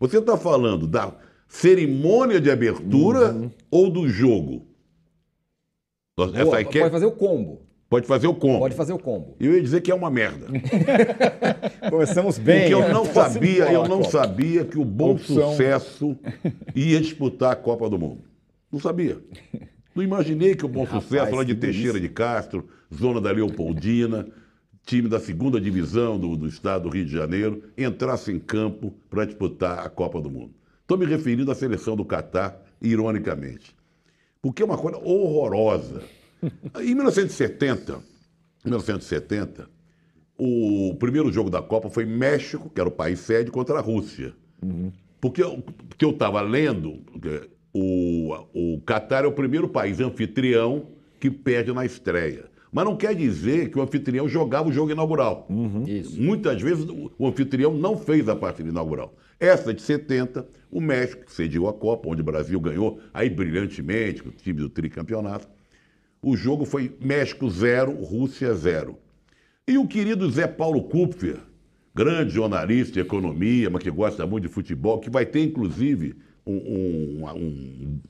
Você está falando da cerimônia de abertura uhum. ou do jogo? Essa Boa, é... Pode fazer o combo. Pode fazer o combo. Pode fazer o combo. Eu ia dizer que é uma merda. Começamos bem. Porque eu não sabia, eu não sabia que o bom Opção. sucesso ia disputar a Copa do Mundo. Não sabia. Não imaginei que o bom Rapaz, sucesso lá de Teixeira isso. de Castro, zona da Leopoldina, time da segunda divisão do, do estado do Rio de Janeiro entrasse em campo para disputar a Copa do Mundo. Estou me referindo à seleção do Catar, ironicamente, porque é uma coisa horrorosa. Em 1970, 1970, o primeiro jogo da Copa foi México, que era o país sede, contra a Rússia. Uhum. Porque, eu estava lendo, o, o Catar é o primeiro país anfitrião que perde na estreia. Mas não quer dizer que o anfitrião jogava o jogo inaugural. Uhum. Muitas vezes o anfitrião não fez a partida inaugural. Essa de 70, o México, cediu sediou a Copa, onde o Brasil ganhou aí brilhantemente, o time do tricampeonato. O jogo foi México 0, Rússia 0. E o querido Zé Paulo Kupfer, grande jornalista de economia, mas que gosta muito de futebol, que vai ter, inclusive, um, um, um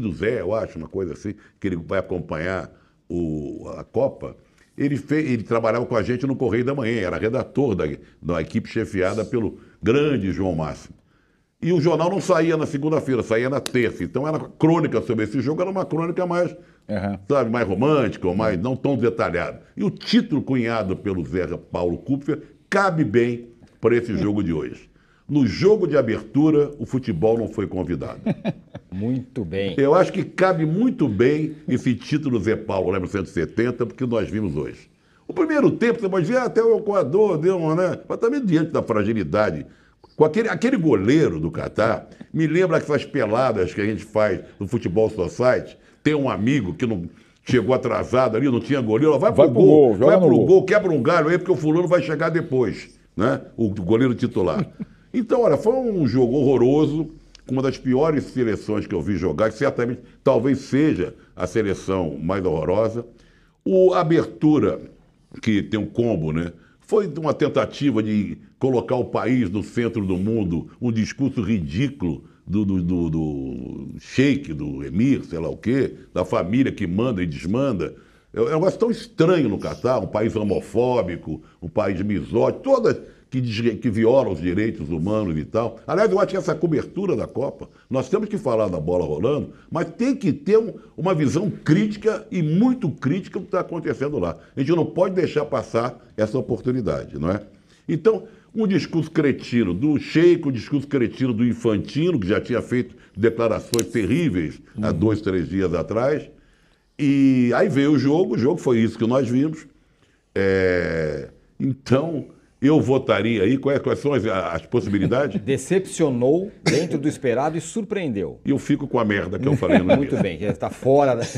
do Zé, eu acho, uma coisa assim, que ele vai acompanhar o, a Copa, ele, fez, ele trabalhava com a gente no Correio da Manhã, era redator da, da equipe chefiada pelo grande João Máximo. E o jornal não saía na segunda-feira, saía na terça. Então era crônica sobre esse jogo, era uma crônica mais, uhum. sabe, mais romântica, ou mais não tão detalhada. E o título cunhado pelo Zé Paulo Kupfer cabe bem para esse jogo de hoje. No jogo de abertura, o futebol não foi convidado. Muito bem. Eu acho que cabe muito bem esse título Zé Paulo, né, lembra 170, porque nós vimos hoje. O primeiro tempo, você pode ver ah, até o Equador deu uma, né? Mas também diante da fragilidade. Com aquele, aquele goleiro do Catar, me lembra aquelas peladas que a gente faz no Futebol Society. Tem um amigo que não chegou atrasado ali, não tinha goleiro, vai, vai pro, pro gol, gol vai pro gol. gol, quebra um galho aí, porque o fulano vai chegar depois, né? O goleiro titular. Então, olha, foi um jogo horroroso com uma das piores seleções que eu vi jogar, que certamente talvez seja a seleção mais horrorosa. O Abertura, que tem um combo, né? Foi uma tentativa de colocar o país no centro do mundo, um discurso ridículo do, do, do, do sheik, do emir, sei lá o quê, da família que manda e desmanda. É, é um negócio tão estranho no Catar, um país homofóbico, um país misógino, todas que, que viola os direitos humanos e tal. Aliás, eu acho que essa cobertura da Copa, nós temos que falar da bola rolando, mas tem que ter um, uma visão crítica e muito crítica do que está acontecendo lá. A gente não pode deixar passar essa oportunidade, não é? Então, um discurso cretino do Sheik, um discurso cretino do Infantino, que já tinha feito declarações terríveis uhum. há dois, três dias atrás. E aí veio o jogo, o jogo foi isso que nós vimos. É... Então, eu votaria aí. Quais, quais são as, as, possibilidades? Decepcionou dentro do esperado e surpreendeu. E eu fico com a merda que eu falei no Muito bem, está fora da.